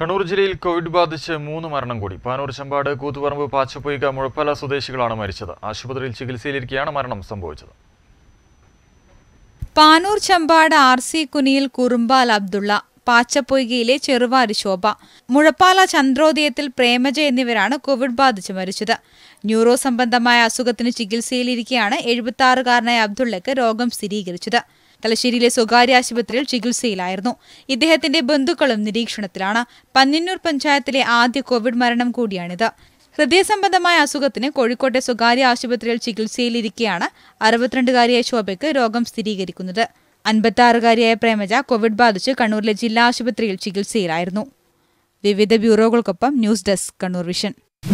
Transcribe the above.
കണ്ണൂർ ജില്ലയിൽ കോവിഡ് ബാധിച്ച് മൂന്ന് മരണം കൂടി പാനൂർ ചമ്പാട് കൂത്തുപറമ്പ് പാച്ചപ്പൊയ്ക മുഴപ്പല സ്വദേശികളാണ് മരിച്ചത് ആശുപത്രിയിൽ ചികിത്സയിലിരിക്കെയാണ് മരണം സംഭവിച്ചത് പാനൂർ ചമ്പാട് ആർ സി കുനിയിൽ കുറുമ്പാൽ അബ്ദുള്ള പാച്ചപ്പൊയ്കയിലെ ചെറുവാരി ശോഭ മുഴപ്പാല ചന്ദ്രോദയത്തിൽ പ്രേമജ എന്നിവരാണ് കോവിഡ് ബാധിച്ച് മരിച്ചത് ന്യൂറോ സംബന്ധമായ അസുഖത്തിന് ചികിത്സയിലിരിക്കെയാണ് എഴുപത്തി ആറുകാരനായ അബ്ദുള്ളയ്ക്ക് രോഗം സ്ഥിരീകരിച്ചത് തലശ്ശേരിയിലെ സ്വകാര്യ ആശുപത്രിയിൽ ചികിത്സയിലായിരുന്നു ഇദ്ദേഹത്തിന്റെ ബന്ധുക്കളും നിരീക്ഷണത്തിലാണ് പന്നിന്നൂർ പഞ്ചായത്തിലെ ആദ്യ കോവിഡ് മരണം കൂടിയാണിത് ഹൃദയ സംബന്ധമായ അസുഖത്തിന് കോഴിക്കോട്ടെ സ്വകാര്യ ആശുപത്രിയിൽ ചികിത്സയിലിരിക്കെയാണ് അറുപത്തിരണ്ടുകാരിയായ ശോഭയ്ക്ക് രോഗം സ്ഥിരീകരിക്കുന്നത് അൻപത്തിയാറുകാരിയായ പ്രേമജ കോവിഡ് ബാധിച്ച് കണ്ണൂരിലെ ജില്ലാ ആശുപത്രിയിൽ ചികിത്സയിലായിരുന്നു വിവിധ ബ്യൂറോകൾക്കൊപ്പം ന്യൂസ് ഡെസ്ക് കണ്ണൂർ വിഷൻ